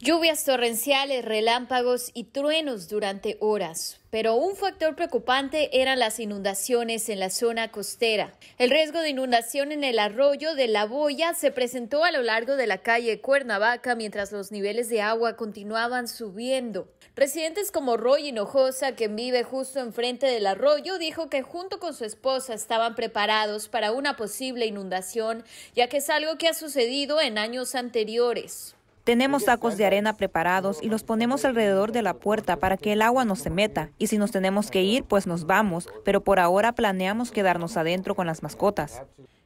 Lluvias torrenciales, relámpagos y truenos durante horas, pero un factor preocupante eran las inundaciones en la zona costera. El riesgo de inundación en el arroyo de La Boya se presentó a lo largo de la calle Cuernavaca mientras los niveles de agua continuaban subiendo. Residentes como Roy Hinojosa, quien vive justo enfrente del arroyo, dijo que junto con su esposa estaban preparados para una posible inundación, ya que es algo que ha sucedido en años anteriores. Tenemos sacos de arena preparados y los ponemos alrededor de la puerta para que el agua no se meta. Y si nos tenemos que ir, pues nos vamos. Pero por ahora planeamos quedarnos adentro con las mascotas.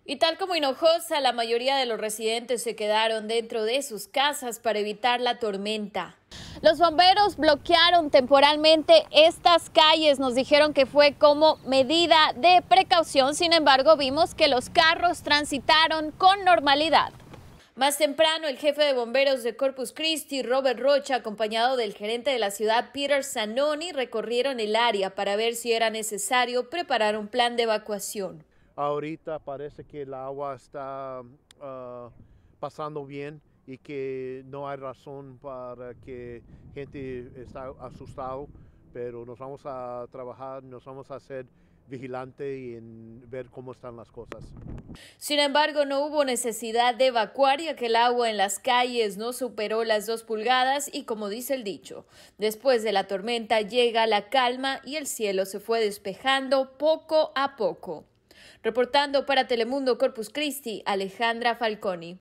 Y tal como Hinojosa, la mayoría de los residentes se quedaron dentro de sus casas para evitar la tormenta. Los bomberos bloquearon temporalmente estas calles, nos dijeron que fue como medida de precaución, sin embargo vimos que los carros transitaron con normalidad. Más temprano, el jefe de bomberos de Corpus Christi, Robert Rocha, acompañado del gerente de la ciudad, Peter Zanoni, recorrieron el área para ver si era necesario preparar un plan de evacuación. Ahorita parece que el agua está ah, pasando bien y que no hay razón para que gente esté asustado, pero nos vamos a trabajar, nos vamos a hacer vigilante y en ver cómo están las cosas. Sin embargo, no hubo necesidad de evacuar ya que el agua en las calles no superó las dos pulgadas y como dice el dicho, después de la tormenta llega la calma y el cielo se fue despejando poco a poco. Reportando para Telemundo Corpus Christi, Alejandra Falconi.